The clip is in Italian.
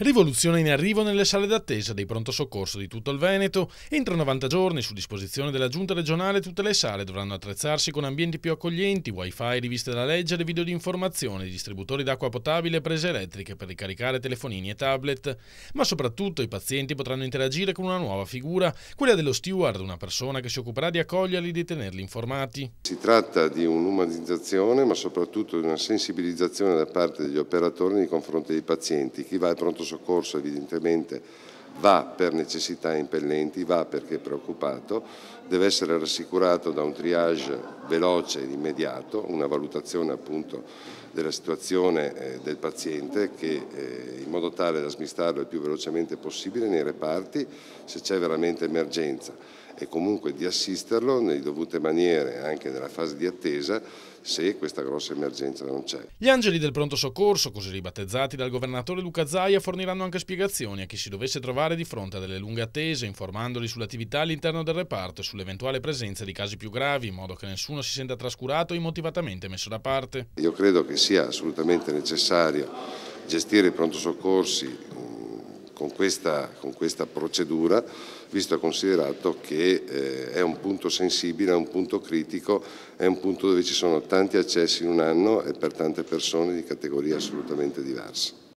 Rivoluzione in arrivo nelle sale d'attesa dei pronto soccorso di tutto il Veneto. Entro 90 giorni, su disposizione della giunta regionale, tutte le sale dovranno attrezzarsi con ambienti più accoglienti, wifi, riviste da leggere, video di informazione, distributori d'acqua potabile e prese elettriche per ricaricare telefonini e tablet. Ma soprattutto i pazienti potranno interagire con una nuova figura, quella dello steward, una persona che si occuperà di accoglierli e di tenerli informati. Si tratta di un'umanizzazione, ma soprattutto di una sensibilizzazione da parte degli operatori nei confronti dei pazienti. Chi va al pronto soccorso soccorso evidentemente va per necessità impellenti, va perché è preoccupato, deve essere rassicurato da un triage veloce ed immediato, una valutazione appunto della situazione eh, del paziente che, eh, in modo tale da smistarlo il più velocemente possibile nei reparti se c'è veramente emergenza e comunque di assisterlo nelle dovute maniere anche nella fase di attesa se questa grossa emergenza non c'è. Gli angeli del pronto soccorso, così ribattezzati dal governatore Luca Zaia, forniranno anche spiegazioni a chi si dovesse trovare di fronte a delle lunghe attese, informandoli sull'attività all'interno del reparto e sull'eventuale presenza di casi più gravi, in modo che nessuno si senta trascurato o immotivatamente messo da parte. Io credo che sia assolutamente necessario gestire i pronto soccorsi con questa, con questa procedura, visto e considerato che eh, è un punto sensibile, è un punto critico, è un punto dove ci sono tanti accessi in un anno e per tante persone di categorie assolutamente diverse.